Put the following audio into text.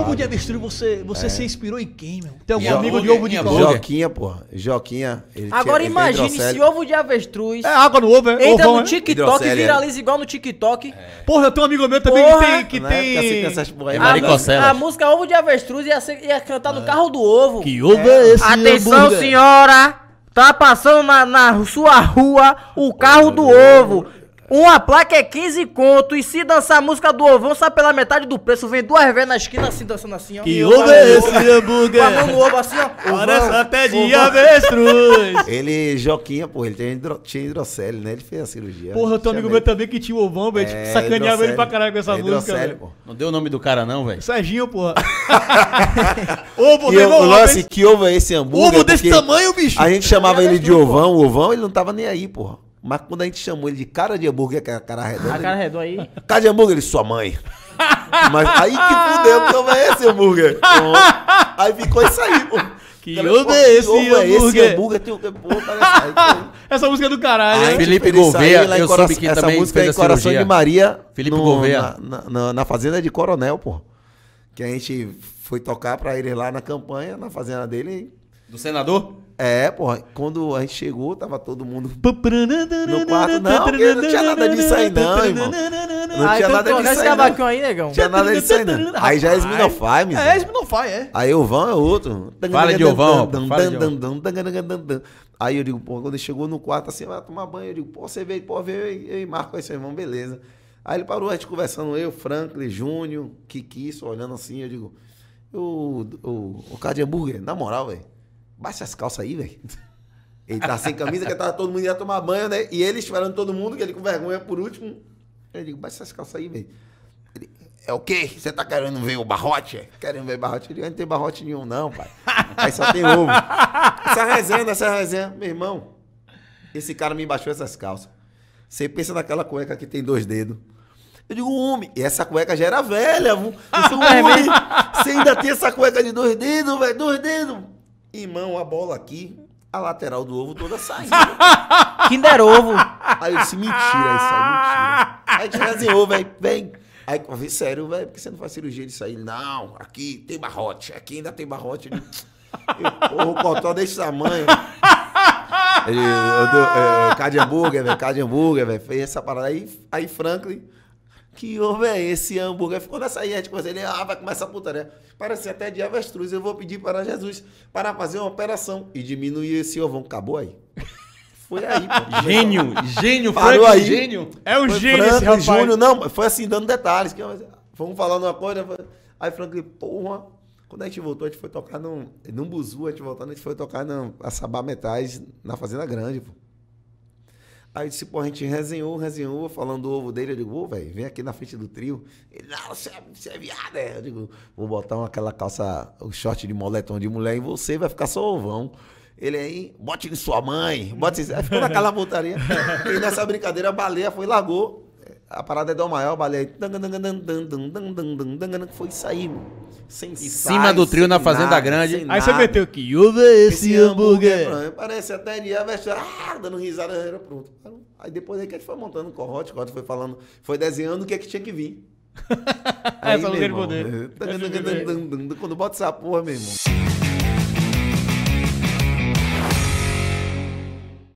Ovo de avestruz, você, você é. se inspirou em quem, meu? Tem algum amigo de ovo de cobra? Joquinha, porra. Joquinha. Agora tinha, imagine se ovo de avestruz. É água no ovo, é? Entra Ovão, no é? TikTok, e viraliza igual no TikTok. É. Porra, eu tenho um amigo meu também porra. que tem. Que Não assim, tem... Assim, a, a, música Ovo de Avestruz ia, ser, ia cantar no é. carro do ovo. Que ovo é, esse? Atenção, senhora! Tá passando na, na sua rua o carro do ovo. Uma placa é 15 conto e se dançar a música do ovão, sai pela metade do preço. Vem duas vezes na esquina assim, dançando assim, ó. Que ovo é esse, hambúrguer? Com a mão no ovo assim, ó. Parece até de avestruz. Ele, Joquinha, porra, ele tinha, hidro, tinha hidrocele, né? Ele fez a cirurgia. Porra, teu amigo meu também que tinha o ovão, velho. É, tipo, sacaneava ele pra caralho com essa é música, porra. Não deu o nome do cara não, velho? Serginho, porra. ovo, meu o, lance, é que ovo é esse hambúrguer? Ovo desse tamanho, bicho. A gente chamava ele de ovão, o ovão, ele não tava nem aí, porra. Mas quando a gente chamou ele de cara de hambúrguer, que é a cara redonda. A cara redonda aí. Cara de hambúrguer, ele, sua mãe. Mas aí que fudeu, que é esse hambúrguer? aí ficou isso aí, pô. Que cara, é, é esse hambúrguer? É esse hambúrguer tem Essa música é do caralho. hein? Felipe Gouveia, eu Cora... soube que essa também música fez é em Coração cirurgia. de Maria. Felipe no, Gouveia. Na, na, na fazenda de Coronel, pô. Que a gente foi tocar pra ele lá na campanha, na fazenda dele, do senador? É, porra, quando a gente chegou, tava todo mundo no quarto. Não, não tinha nada disso aí, não, irmão. Não tinha nada disso aí. Não aí, tinha nada disso aí, não. Aí já é Sminofy, meu. É, Sminofy, é. Aí o Vão é outro. Fala de Ovão. Aí eu digo, porra, quando ele chegou no quarto assim, vai tomar banho. Eu digo, pô, você veio, pô, veio e Marco aí, seu irmão, beleza. Aí ele parou, a gente conversando, eu, Franklin, Júnior, Kiki, só olhando assim. Eu digo, o, o, o Card Hambúrguer, na moral, velho baixa as calças aí, velho. Ele tá sem camisa, que tava todo mundo ia tomar banho, né? E ele esperando todo mundo, que ele com vergonha por último. Eu digo, baixa as calças aí, velho. é o quê? Você tá querendo ver o barrote? É, querendo ver barrote? Ele, não tem barrote nenhum, não, pai. Aí só tem ovo. Essa resenha, essa resenha. Meu irmão, esse cara me baixou essas calças. Você pensa naquela cueca que tem dois dedos. Eu digo, homem, e essa cueca já era velha, viu? Isso, é homem, você ainda tem essa cueca de dois dedos, velho, dois dedos. Irmão, a bola aqui, a lateral do ovo toda saindo. Kinder ovo. Aí eu disse, mentira, isso aí, mentira. Aí tirazinho ovo, velho, vem. Aí eu falei, sério, velho, por que você não faz cirurgia disso aí? Não, aqui tem barrote, aqui ainda tem barrote. Eu, o cotó desse tamanho. mãe eu é, é, Hambúrguer, velho, Hambúrguer, velho. Fez essa parada aí. Aí Franklin que ovo é esse hambúrguer? Ficou nessa aí, a gente ele ah, vai começar a putaria. Né? Parece até de avestruz, eu vou pedir para Jesus para fazer uma operação e diminuir esse ovão. Acabou aí. Foi aí, pô. Gênio, gênio, Parou Frank, aí. gênio. É um foi gênio Frank, esse rapaz. Júnior, não, foi assim, dando detalhes. Que, vamos falando uma coisa. Aí Frank, porra, quando a gente voltou, a gente foi tocar num, num buzu, a gente voltando, a gente foi tocar na Sabá Metais, na Fazenda Grande, pô. Aí disse, pô, a gente resenhou, resenhou, falando do ovo dele. Eu digo, ô, velho, vem aqui na frente do trio. Ele, não, você é, você é viado, é. Eu digo, vou botar uma, aquela calça, o um short de moletom de mulher em você, vai ficar só ovão. Ele aí, bote em sua mãe, bote. Aí ficou naquela montaria. e nessa brincadeira, a baleia foi e largou a parada é Dó maior, baleia. Foi isso aí, mano. Sem em cima do trio na Fazenda Grande. Aí você meteu que uva esse hambúrguer. hambúrguer. Parece até ele ia ah, dando risada, era pronto. Aí depois aí que a gente foi montando o corrote, o foi falando, foi desenhando o que é que tinha que vir. aí, é, falou que ele poder. Quando bota essa porra, meu irmão.